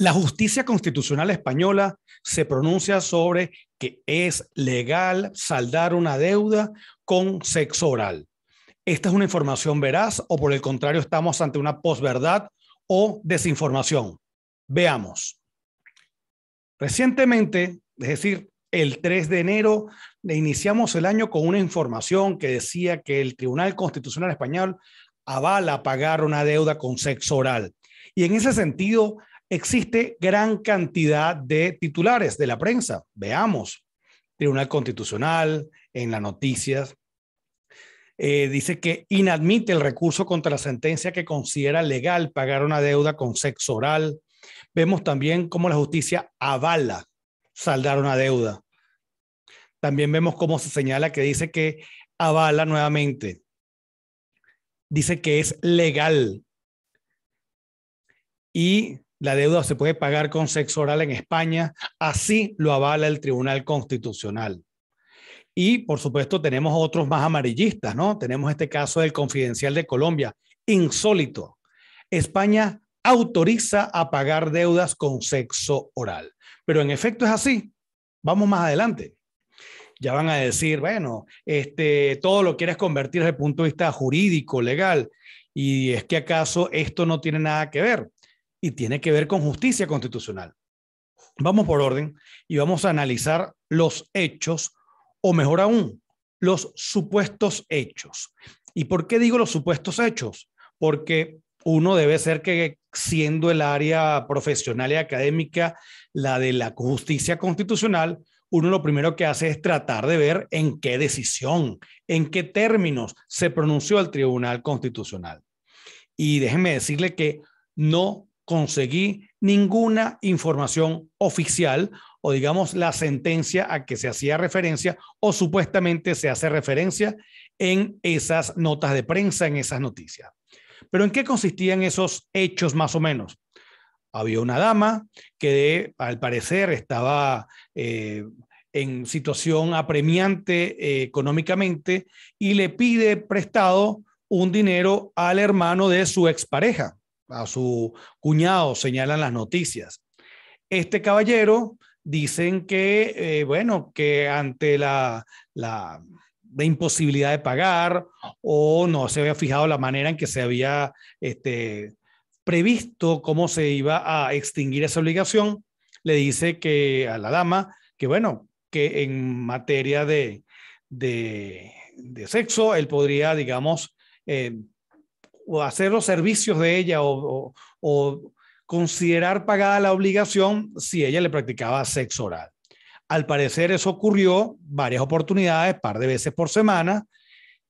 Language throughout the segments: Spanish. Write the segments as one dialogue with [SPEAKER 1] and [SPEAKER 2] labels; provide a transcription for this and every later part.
[SPEAKER 1] La justicia constitucional española se pronuncia sobre que es legal saldar una deuda con sexo oral. ¿Esta es una información veraz o por el contrario estamos ante una posverdad o desinformación? Veamos. Recientemente, es decir, el 3 de enero iniciamos el año con una información que decía que el Tribunal Constitucional Español avala pagar una deuda con sexo oral. Y en ese sentido, existe gran cantidad de titulares de la prensa. Veamos, Tribunal Constitucional, en las noticias, eh, dice que inadmite el recurso contra la sentencia que considera legal pagar una deuda con sexo oral. Vemos también cómo la justicia avala saldar una deuda. También vemos cómo se señala que dice que avala nuevamente. Dice que es legal. Y la deuda se puede pagar con sexo oral en España, así lo avala el Tribunal Constitucional. Y por supuesto tenemos otros más amarillistas, ¿no? Tenemos este caso del Confidencial de Colombia, insólito. España autoriza a pagar deudas con sexo oral. Pero en efecto es así. Vamos más adelante. Ya van a decir, bueno, este, todo lo quieres convertir desde el punto de vista jurídico, legal. Y es que acaso esto no tiene nada que ver y tiene que ver con justicia constitucional. Vamos por orden y vamos a analizar los hechos, o mejor aún, los supuestos hechos. ¿Y por qué digo los supuestos hechos? Porque uno debe ser que siendo el área profesional y académica la de la justicia constitucional, uno lo primero que hace es tratar de ver en qué decisión, en qué términos se pronunció el Tribunal Constitucional. Y déjenme decirle que no conseguí ninguna información oficial o digamos la sentencia a que se hacía referencia o supuestamente se hace referencia en esas notas de prensa, en esas noticias. Pero ¿en qué consistían esos hechos más o menos? Había una dama que al parecer estaba eh, en situación apremiante eh, económicamente y le pide prestado un dinero al hermano de su expareja a su cuñado, señalan las noticias. Este caballero dicen que, eh, bueno, que ante la, la, imposibilidad de pagar o no se había fijado la manera en que se había este, previsto cómo se iba a extinguir esa obligación, le dice que a la dama que, bueno, que en materia de, de, sexo él podría, digamos, eh, o hacer los servicios de ella o, considerar pagada la obligación si ella le practicaba sexo oral. Al parecer eso ocurrió varias oportunidades, par de veces por semana,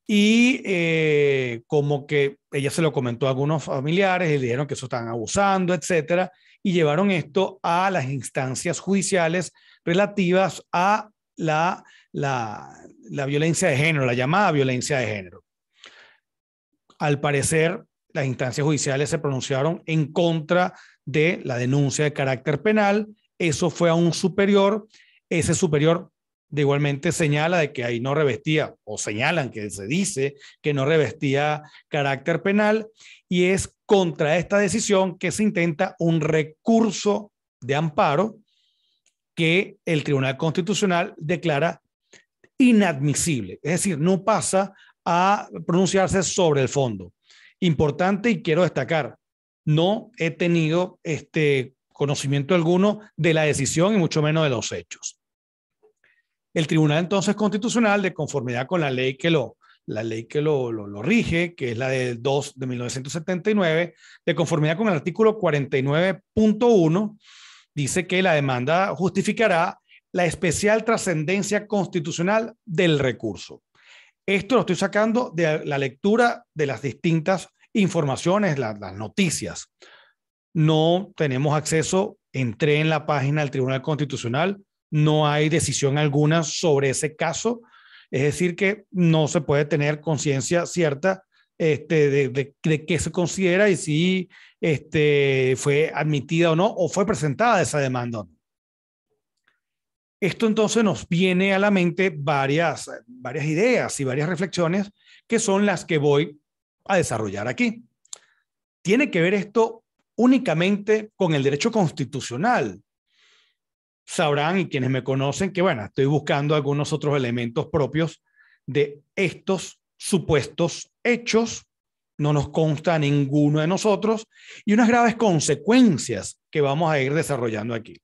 [SPEAKER 1] y eh, como que ella se lo comentó a algunos familiares y dijeron que eso están abusando, etcétera, y llevaron esto a las instancias judiciales relativas a la, la violencia de género, la llamada violencia de género al parecer las instancias judiciales se pronunciaron en contra de la denuncia de carácter penal, eso fue a un superior, ese superior de igualmente señala de que ahí no revestía, o señalan que se dice que no revestía carácter penal, y es contra esta decisión que se intenta un recurso de amparo que el Tribunal Constitucional declara inadmisible, es decir, no pasa a pronunciarse sobre el fondo. Importante y quiero destacar, no he tenido este conocimiento alguno de la decisión y mucho menos de los hechos. El Tribunal entonces Constitucional, de conformidad con la ley que lo, la ley que lo, rige, que es la del 2 de 1979, de conformidad con el artículo 49.1, dice que la demanda justificará la especial trascendencia constitucional del recurso. Esto lo estoy sacando de la lectura de las distintas informaciones, las noticias. No tenemos acceso, entré en la página del Tribunal Constitucional, no hay decisión alguna sobre ese caso. Es decir, que no se puede tener conciencia cierta este, de, qué se considera y si este, fue admitida o no, o fue presentada esa demanda esto entonces nos viene a la mente varias, varias ideas y varias reflexiones que son las que voy a desarrollar aquí. Tiene que ver esto únicamente con el derecho constitucional. Sabrán y quienes me conocen que, bueno, estoy buscando algunos otros elementos propios de estos supuestos hechos. No nos consta ninguno de nosotros y unas graves consecuencias que vamos a ir desarrollando aquí.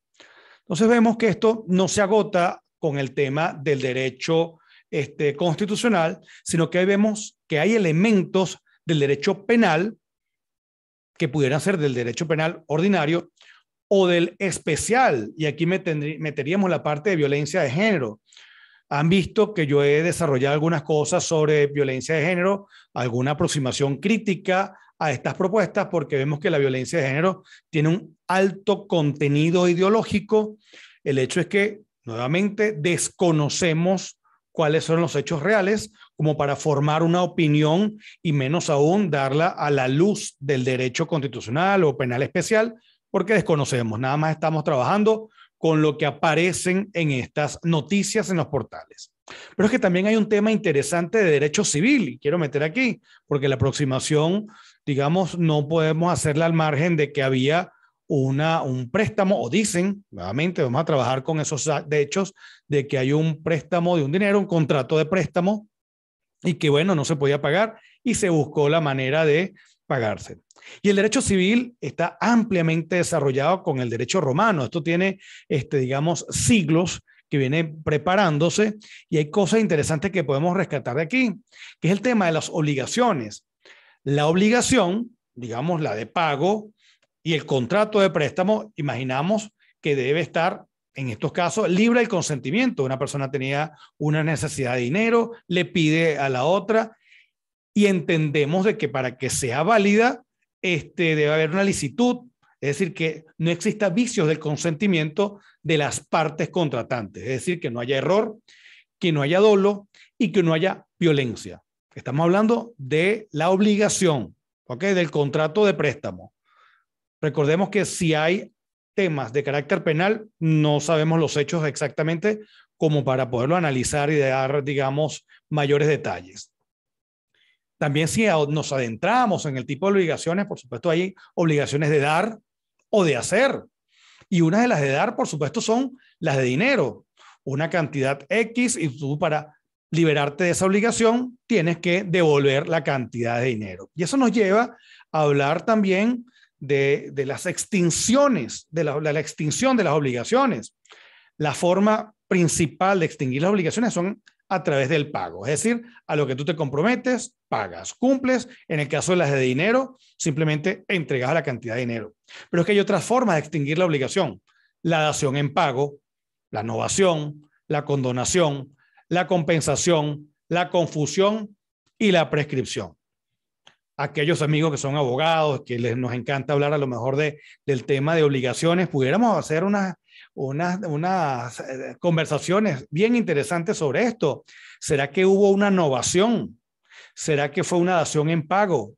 [SPEAKER 1] Entonces vemos que esto no se agota con el tema del derecho este, constitucional, sino que vemos que hay elementos del derecho penal que pudieran ser del derecho penal ordinario o del especial, y aquí meteríamos la parte de violencia de género. Han visto que yo he desarrollado algunas cosas sobre violencia de género, alguna aproximación crítica a estas propuestas porque vemos que la violencia de género tiene un alto contenido ideológico. El hecho es que, nuevamente, desconocemos cuáles son los hechos reales como para formar una opinión y menos aún darla a la luz del derecho constitucional o penal especial, porque desconocemos, nada más estamos trabajando con lo que aparecen en estas noticias en los portales. Pero es que también hay un tema interesante de derecho civil, y quiero meter aquí, porque la aproximación digamos, no podemos hacerla al margen de que había una, un préstamo, o dicen, nuevamente, vamos a trabajar con esos hechos, de que hay un préstamo de un dinero, un contrato de préstamo, y que, bueno, no se podía pagar, y se buscó la manera de pagarse. Y el derecho civil está ampliamente desarrollado con el derecho romano. Esto tiene, este, digamos, siglos que viene preparándose y hay cosas interesantes que podemos rescatar de aquí, que es el tema de las obligaciones. La obligación, digamos la de pago y el contrato de préstamo, imaginamos que debe estar en estos casos, libre el consentimiento. Una persona tenía una necesidad de dinero, le pide a la otra y entendemos de que para que sea válida, este, debe haber una licitud, es decir, que no exista vicios del consentimiento de las partes contratantes, es decir, que no haya error, que no haya dolo y que no haya violencia. Estamos hablando de la obligación, ¿ok? Del contrato de préstamo. Recordemos que si hay temas de carácter penal, no sabemos los hechos exactamente como para poderlo analizar y dar, digamos, mayores detalles. También si nos adentramos en el tipo de obligaciones, por supuesto, hay obligaciones de dar o de hacer. Y una de las de dar, por supuesto, son las de dinero. Una cantidad X y tú para liberarte de esa obligación, tienes que devolver la cantidad de dinero. Y eso nos lleva a hablar también de, las extinciones, de la, extinción de las obligaciones. La forma principal de extinguir las obligaciones son a través del pago, es decir, a lo que tú te comprometes, pagas, cumples, en el caso de las de dinero, simplemente entregas la cantidad de dinero. Pero es que hay otras formas de extinguir la obligación, la dación en pago, la novación la condonación, la compensación, la confusión y la prescripción. Aquellos amigos que son abogados, que les, nos encanta hablar a lo mejor de, del tema de obligaciones, pudiéramos hacer unas unas, eh, unas conversaciones bien interesantes sobre esto. ¿Será que hubo una innovación? ¿Será que fue una dación en pago?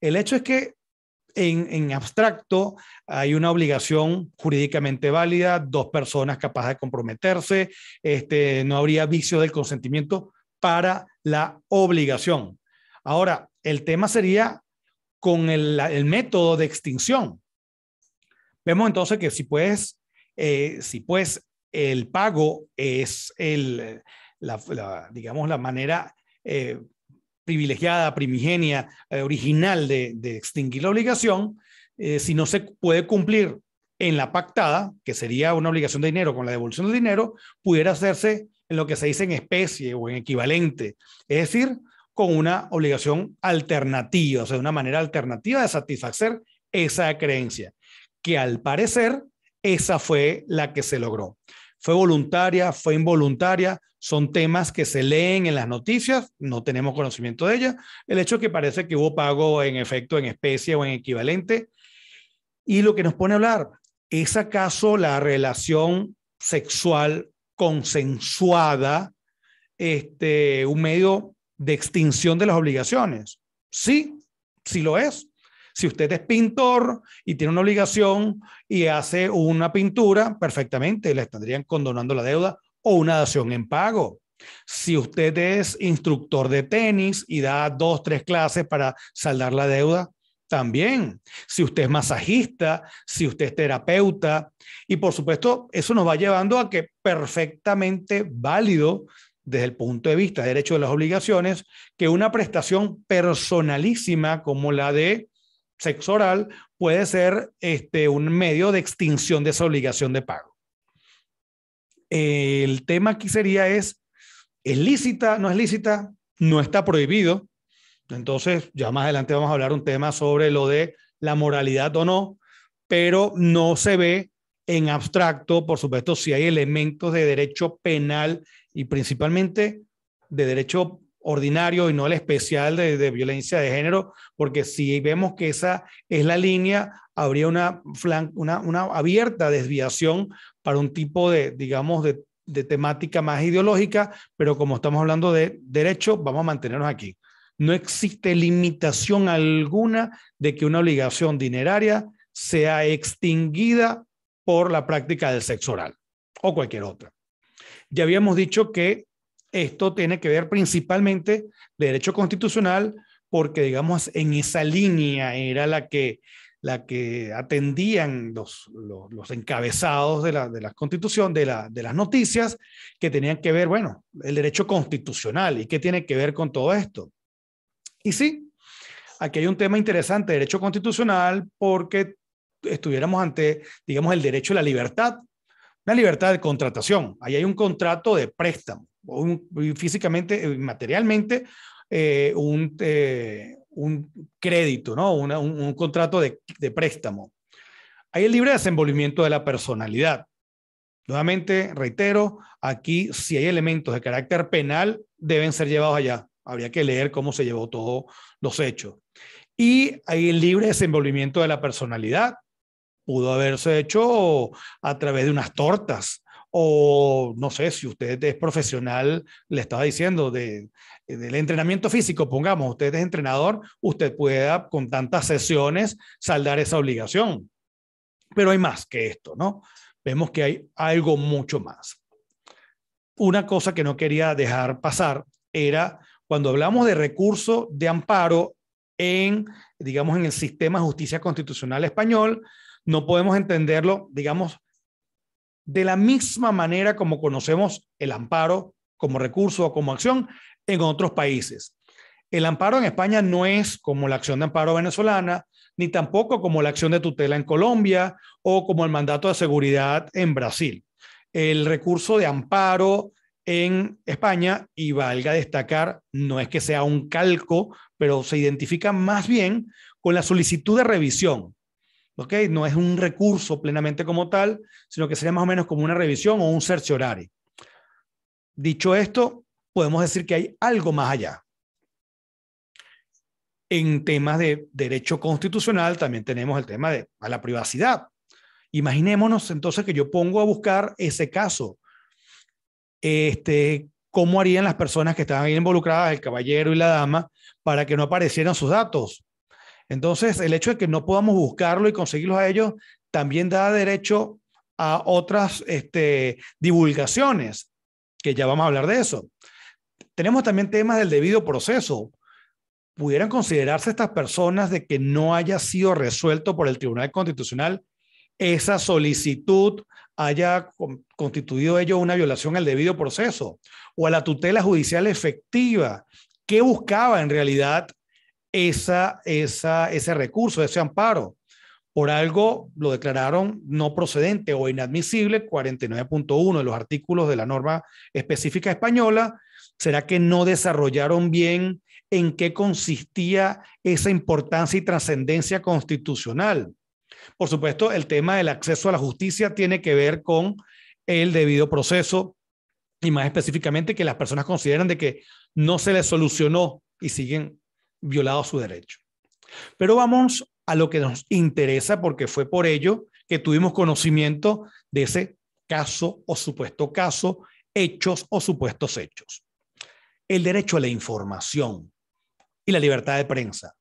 [SPEAKER 1] El hecho es que en, abstracto, hay una obligación jurídicamente válida, dos personas capaces de comprometerse, este, no habría vicio del consentimiento para la obligación. Ahora, el tema sería con el, método de extinción. Vemos entonces que si pues, si pues el pago es el, la, digamos, la manera eh, privilegiada, primigenia, eh, original de, extinguir la obligación, eh, si no se puede cumplir en la pactada, que sería una obligación de dinero con la devolución de dinero, pudiera hacerse en lo que se dice en especie o en equivalente, es decir, con una obligación alternativa, o sea, una manera alternativa de satisfacer esa creencia, que al parecer esa fue la que se logró fue voluntaria, fue involuntaria, son temas que se leen en las noticias, no tenemos conocimiento de ellas. El hecho que parece que hubo pago en efecto, en especie o en equivalente. Y lo que nos pone a hablar, ¿es acaso la relación sexual consensuada este, un medio de extinción de las obligaciones? Sí, sí lo es. Si usted es pintor y tiene una obligación y hace una pintura, perfectamente le estarían condonando la deuda o una dación en pago. Si usted es instructor de tenis y da dos, tres clases para saldar la deuda, también. Si usted es masajista, si usted es terapeuta. Y por supuesto, eso nos va llevando a que perfectamente válido desde el punto de vista de derecho de las obligaciones, que una prestación personalísima como la de sexo oral puede ser este, un medio de extinción de esa obligación de pago. El tema aquí sería es, ¿es lícita? ¿No es lícita? No está prohibido. Entonces, ya más adelante vamos a hablar un tema sobre lo de la moralidad o no, pero no se ve en abstracto, por supuesto, si hay elementos de derecho penal y principalmente de derecho ordinario y no el especial de, violencia de género, porque si vemos que esa es la línea, habría una, una, abierta desviación para un tipo de, digamos, de, de temática más ideológica, pero como estamos hablando de derecho, vamos a mantenernos aquí. No existe limitación alguna de que una obligación dineraria sea extinguida por la práctica del sexo oral o cualquier otra. Ya habíamos dicho que esto tiene que ver principalmente derecho constitucional, porque digamos en esa línea era la que, la que atendían los, encabezados de la, constitución, de, de las noticias, que tenían que ver, bueno, el derecho constitucional y qué tiene que ver con todo esto. Y sí, aquí hay un tema interesante, derecho constitucional, porque estuviéramos ante, digamos, el derecho a la libertad, la libertad de contratación. Ahí hay un contrato de préstamo físicamente, eh, materialmente, eh, eh, un, crédito, ¿no? un, contrato de, préstamo. Hay el libre desenvolvimiento de la personalidad. Nuevamente, reitero, aquí si hay elementos de carácter penal, deben ser llevados allá. Habría que leer cómo se llevó todos los hechos. Y hay el libre desenvolvimiento de la personalidad. Pudo haberse hecho a través de unas tortas, o no sé, si usted es profesional, le estaba diciendo, de, del entrenamiento físico, pongamos, usted es entrenador, usted pueda con tantas sesiones saldar esa obligación. Pero hay más que esto, ¿no? Vemos que hay algo mucho más. Una cosa que no quería dejar pasar era cuando hablamos de recurso de amparo en, digamos, en el sistema de justicia constitucional español, no podemos entenderlo, digamos, de la misma manera como conocemos el amparo como recurso o como acción en otros países. El amparo en España no es como la acción de amparo venezolana, ni tampoco como la acción de tutela en Colombia o como el mandato de seguridad en Brasil. El recurso de amparo en España, y valga destacar, no es que sea un calco, pero se identifica más bien con la solicitud de revisión, no es un recurso plenamente como tal, sino que sería más o menos como una revisión o un horario. Dicho esto, podemos decir que hay algo más allá. En temas de derecho constitucional también tenemos el tema de la privacidad. Imaginémonos entonces que yo pongo a buscar ese caso. Este, ¿Cómo harían las personas que estaban involucradas, el caballero y la dama, para que no aparecieran sus datos? Entonces, el hecho de que no podamos buscarlo y conseguirlos a ellos también da derecho a otras este, divulgaciones, que ya vamos a hablar de eso. Tenemos también temas del debido proceso. ¿Pudieran considerarse estas personas de que no haya sido resuelto por el Tribunal Constitucional esa solicitud haya constituido ello una violación al debido proceso o a la tutela judicial efectiva? ¿Qué buscaba en realidad esa, ese recurso, ese amparo. Por algo lo declararon no procedente o inadmisible 49.1 de los artículos de la norma específica española. ¿Será que no desarrollaron bien en qué consistía esa importancia y trascendencia constitucional? Por supuesto, el tema del acceso a la justicia tiene que ver con el debido proceso y más específicamente que las personas consideran de que no se les solucionó y siguen violado su derecho. Pero vamos a lo que nos interesa porque fue por ello que tuvimos conocimiento de ese caso o supuesto caso, hechos o supuestos hechos. El derecho a la información y la libertad de prensa.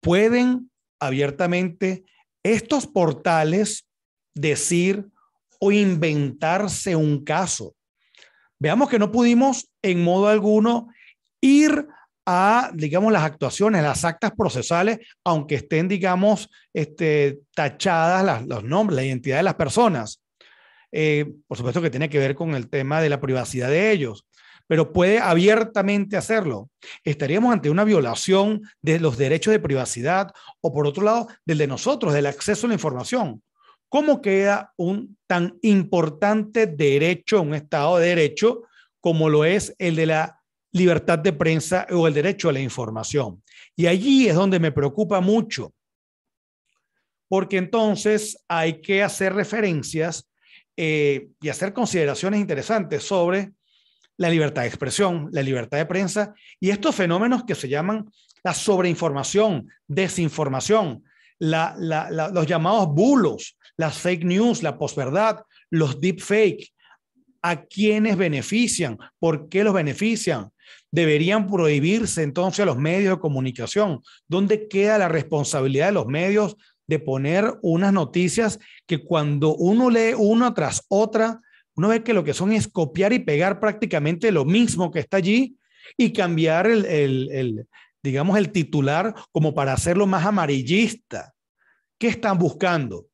[SPEAKER 1] Pueden abiertamente estos portales decir o inventarse un caso. Veamos que no pudimos en modo alguno ir a, digamos, las actuaciones, las actas procesales, aunque estén, digamos, este, tachadas los nombres, la identidad de las personas. Eh, por supuesto que tiene que ver con el tema de la privacidad de ellos, pero puede abiertamente hacerlo. Estaríamos ante una violación de los derechos de privacidad o, por otro lado, del de nosotros, del acceso a la información. ¿Cómo queda un tan importante derecho, un Estado de Derecho, como lo es el de la libertad de prensa o el derecho a la información. Y allí es donde me preocupa mucho, porque entonces hay que hacer referencias eh, y hacer consideraciones interesantes sobre la libertad de expresión, la libertad de prensa y estos fenómenos que se llaman la sobreinformación, desinformación, los llamados bulos, las fake news, la posverdad, los deep fake, a quiénes benefician, por qué los benefician, deberían prohibirse entonces a los medios de comunicación. ¿Dónde queda la responsabilidad de los medios de poner unas noticias que cuando uno lee una tras otra, uno ve que lo que son es copiar y pegar prácticamente lo mismo que está allí y cambiar el, digamos, el titular como para hacerlo más amarillista. ¿Qué están buscando?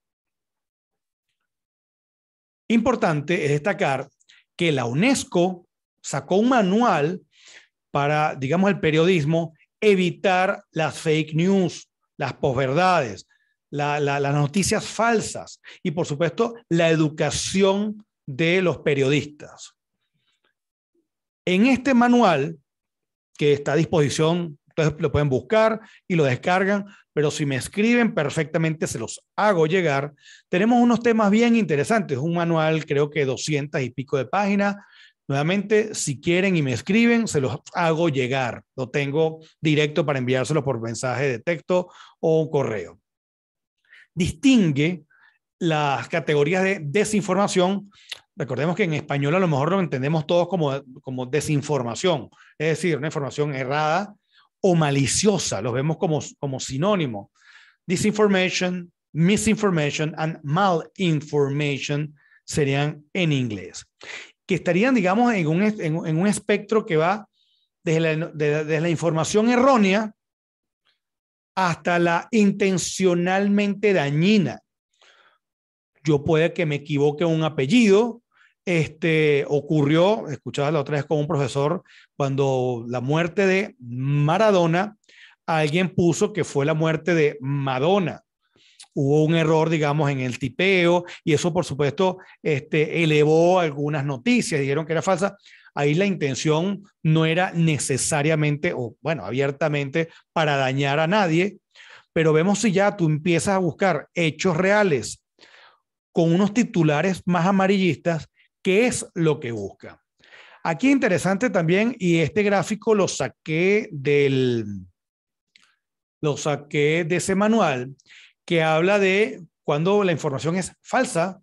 [SPEAKER 1] Importante es destacar que la UNESCO sacó un manual para, digamos, el periodismo evitar las fake news, las posverdades, las noticias falsas y, por supuesto, la educación de los periodistas. En este manual, que está a disposición, ustedes lo pueden buscar y lo descargan, pero si me escriben perfectamente se los hago llegar. Tenemos unos temas bien interesantes, un manual creo que 200 y pico de páginas, Nuevamente, si quieren y me escriben, se los hago llegar. Lo tengo directo para enviárselo por mensaje de texto o correo. Distingue las categorías de desinformación. Recordemos que en español a lo mejor lo entendemos todos como, como desinformación, es decir, una información errada o maliciosa, los vemos como, como sinónimo. Disinformation, misinformation and malinformation serían en inglés que estarían, digamos, en un, espectro que va desde la, la información errónea hasta la intencionalmente dañina. Yo puede que me equivoque un apellido. Este ocurrió, escuchaba la otra vez con un profesor, cuando la muerte de Maradona, alguien puso que fue la muerte de Madonna hubo un error, digamos, en el tipeo y eso, por supuesto, este, elevó algunas noticias, dijeron que era falsa. Ahí la intención no era necesariamente, o bueno, abiertamente para dañar a nadie, pero vemos si ya tú empiezas a buscar hechos reales con unos titulares más amarillistas, ¿qué es lo que busca? Aquí interesante también, y este gráfico lo saqué del, lo saqué de ese manual, que habla de cuando la información es falsa,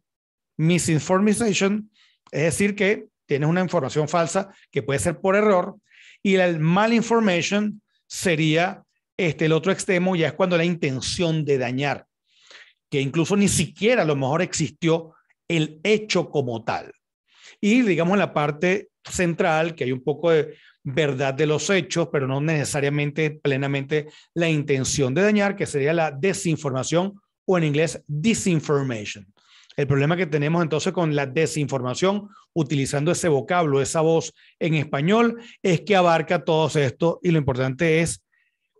[SPEAKER 1] misinformation, es decir, que tienes una información falsa que puede ser por error, y el malinformation sería este, el otro extremo, ya es cuando la intención de dañar, que incluso ni siquiera a lo mejor existió el hecho como tal. Y digamos la parte central, que hay un poco de verdad de los hechos, pero no necesariamente plenamente la intención de dañar, que sería la desinformación o en inglés disinformation. El problema que tenemos entonces con la desinformación, utilizando ese vocablo, esa voz en español, es que abarca todos esto y lo importante es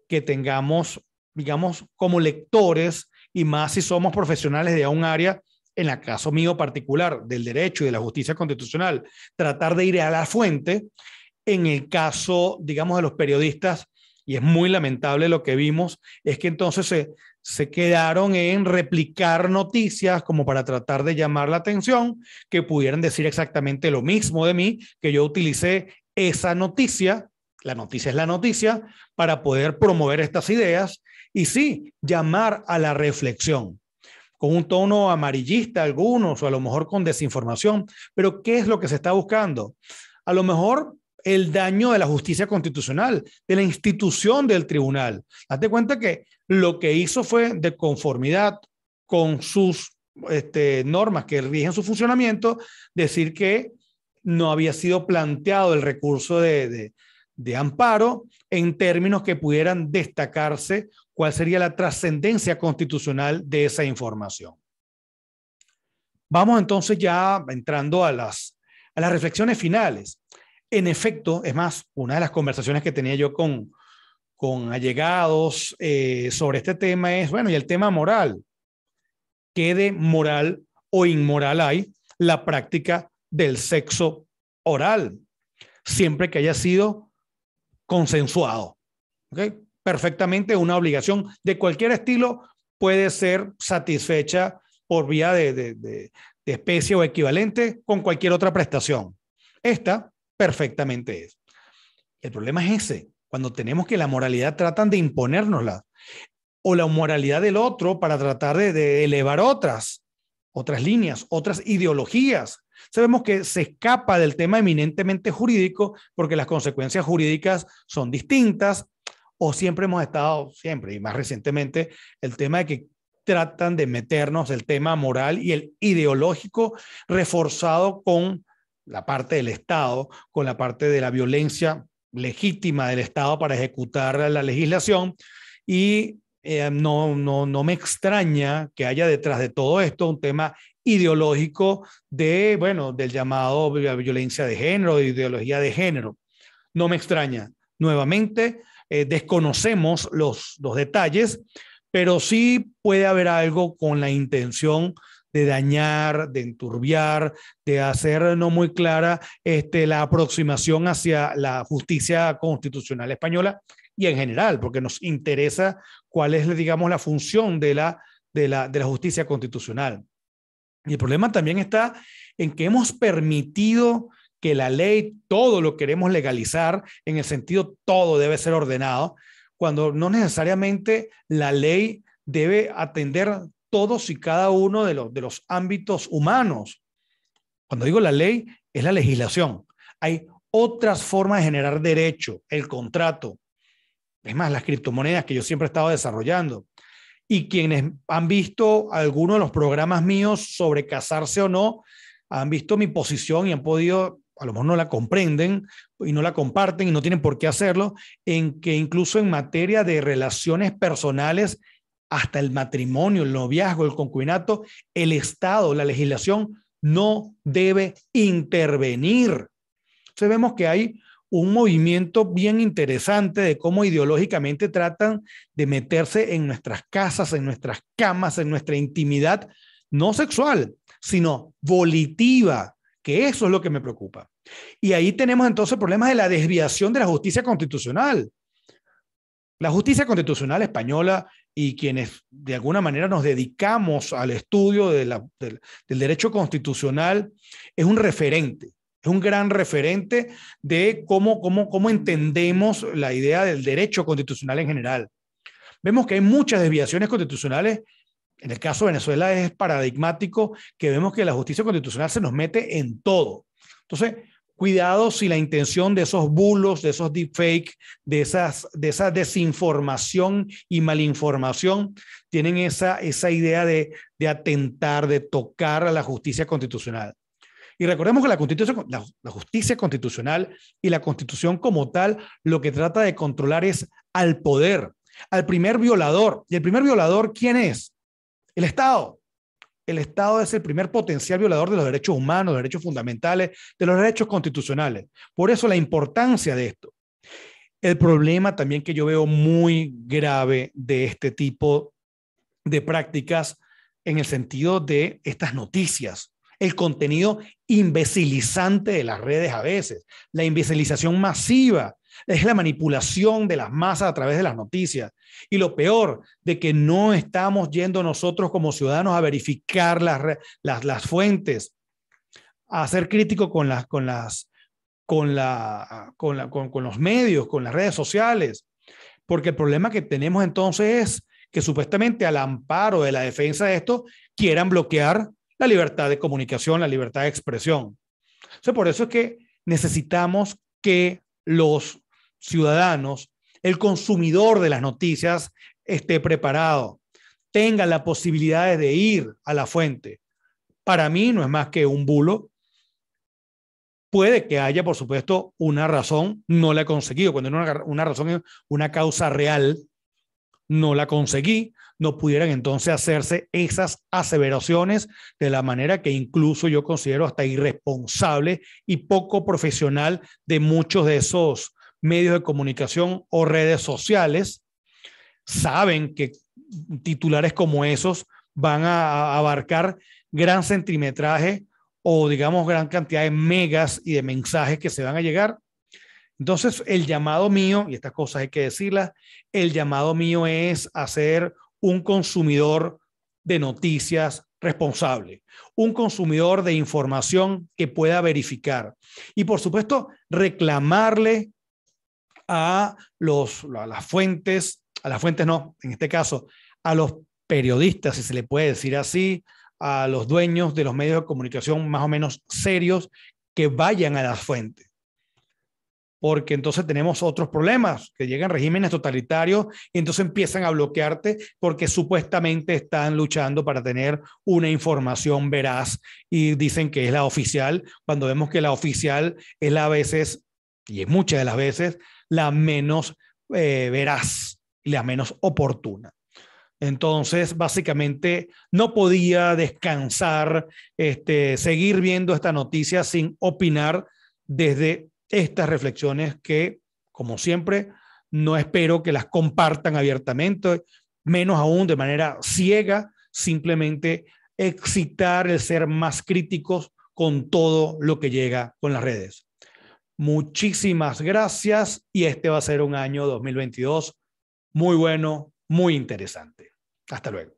[SPEAKER 1] que tengamos, digamos, como lectores y más si somos profesionales de un área, en el caso mío particular del derecho y de la justicia constitucional, tratar de ir a la fuente. En el caso, digamos, de los periodistas, y es muy lamentable lo que vimos, es que entonces se, quedaron en replicar noticias como para tratar de llamar la atención, que pudieran decir exactamente lo mismo de mí, que yo utilicé esa noticia, la noticia es la noticia, para poder promover estas ideas y sí, llamar a la reflexión con un tono amarillista algunos o a lo mejor con desinformación. Pero ¿qué es lo que se está buscando? A lo mejor el daño de la justicia constitucional, de la institución del tribunal. Hazte cuenta que lo que hizo fue de conformidad con sus este, normas que rigen su funcionamiento, decir que no había sido planteado el recurso de, de amparo en términos que pudieran destacarse cuál sería la trascendencia constitucional de esa información. Vamos entonces ya entrando a las, a las reflexiones finales. En efecto, es más, una de las conversaciones que tenía yo con, allegados eh, sobre este tema es, bueno, y el tema moral. ¿Qué de moral o inmoral hay la práctica del sexo oral? Siempre que haya sido consensuado. ¿okay? perfectamente una obligación de cualquier estilo puede ser satisfecha por vía de, especie o equivalente con cualquier otra prestación. Esta perfectamente es. El problema es ese, cuando tenemos que la moralidad tratan de imponérnosla o la moralidad del otro para tratar de, elevar otras, otras líneas, otras ideologías. Sabemos que se escapa del tema eminentemente jurídico porque las consecuencias jurídicas son distintas, o siempre hemos estado, siempre y más recientemente, el tema de que tratan de meternos el tema moral y el ideológico reforzado con la parte del Estado, con la parte de la violencia legítima del Estado para ejecutar la legislación. Y eh, no, no me extraña que haya detrás de todo esto un tema ideológico de, bueno, del llamado violencia de género, de ideología de género. No me extraña. Nuevamente, eh, desconocemos los, los detalles, pero sí puede haber algo con la intención de dañar, de enturbiar, de hacer no muy clara este, la aproximación hacia la justicia constitucional española y en general, porque nos interesa cuál es, digamos, la función de la, de la, de la justicia constitucional. Y el problema también está en que hemos permitido que la ley, todo lo queremos legalizar, en el sentido todo debe ser ordenado, cuando no necesariamente la ley debe atender todos y cada uno de los, de los ámbitos humanos. Cuando digo la ley, es la legislación. Hay otras formas de generar derecho, el contrato, es más, las criptomonedas que yo siempre he estado desarrollando. Y quienes han visto alguno de los programas míos sobre casarse o no, han visto mi posición y han podido a lo mejor no la comprenden y no la comparten y no tienen por qué hacerlo, en que incluso en materia de relaciones personales, hasta el matrimonio, el noviazgo, el concubinato, el Estado, la legislación no debe intervenir. Entonces vemos que hay un movimiento bien interesante de cómo ideológicamente tratan de meterse en nuestras casas, en nuestras camas, en nuestra intimidad, no sexual, sino volitiva, que eso es lo que me preocupa. Y ahí tenemos entonces problemas de la desviación de la justicia constitucional. La justicia constitucional española y quienes de alguna manera nos dedicamos al estudio del derecho constitucional es un referente, es un gran referente de cómo, cómo, cómo entendemos la idea del derecho constitucional en general. Vemos que hay muchas desviaciones constitucionales en el caso de Venezuela es paradigmático que vemos que la justicia constitucional se nos mete en todo. Entonces, cuidado si la intención de esos bulos, de esos deepfakes, de, esas, de esa desinformación y malinformación, tienen esa, esa idea de, atentar, de tocar a la justicia constitucional. Y recordemos que la, constitución, la, justicia constitucional y la constitución como tal lo que trata de controlar es al poder, al primer violador. ¿Y el primer violador quién es? El Estado. El Estado es el primer potencial violador de los derechos humanos, de los derechos fundamentales, de los derechos constitucionales. Por eso la importancia de esto. El problema también que yo veo muy grave de este tipo de prácticas en el sentido de estas noticias, el contenido imbecilizante de las redes a veces, la imbecilización masiva es la manipulación de las masas a través de las noticias. Y lo peor de que no estamos yendo nosotros como ciudadanos a verificar las, las, las fuentes, a ser crítico con, las, con, las, con, la, con, los medios, con las redes sociales. Porque el problema que tenemos entonces es que supuestamente al amparo de la defensa de esto quieran bloquear la libertad de comunicación, la libertad de expresión. por eso es que necesitamos que los ciudadanos, el consumidor de las noticias esté preparado, tenga la posibilidad de ir a la fuente. Para mí no es más que un bulo. Puede que haya, por supuesto, una razón, no la he conseguido. Cuando una, una razón, una causa real, no la conseguí, no pudieran entonces hacerse esas aseveraciones de la manera que incluso yo considero hasta irresponsable y poco profesional de muchos de esos medios de comunicación o redes sociales saben que titulares como esos van a abarcar gran centrimetraje o digamos gran cantidad de megas y de mensajes que se van a llegar. Entonces, el llamado mío, y estas cosas hay que decirlas, el llamado mío es hacer un consumidor de noticias responsable, un consumidor de información que pueda verificar y por supuesto reclamarle a, los, a las fuentes, a las fuentes no, en este caso, a los periodistas, si se le puede decir así, a los dueños de los medios de comunicación más o menos serios que vayan a las fuentes. Porque entonces tenemos otros problemas, que llegan regímenes totalitarios y entonces empiezan a bloquearte porque supuestamente están luchando para tener una información veraz y dicen que es la oficial, cuando vemos que la oficial es a veces, y es muchas de las veces, la menos eh, veraz y la menos oportuna. Entonces, básicamente, no podía descansar, este, seguir viendo esta noticia sin opinar desde estas reflexiones que, como siempre, no espero que las compartan abiertamente, menos aún de manera ciega, simplemente excitar el ser más críticos con todo lo que llega con las redes. Muchísimas gracias y este va a ser un año 2022 muy bueno, muy interesante. Hasta luego.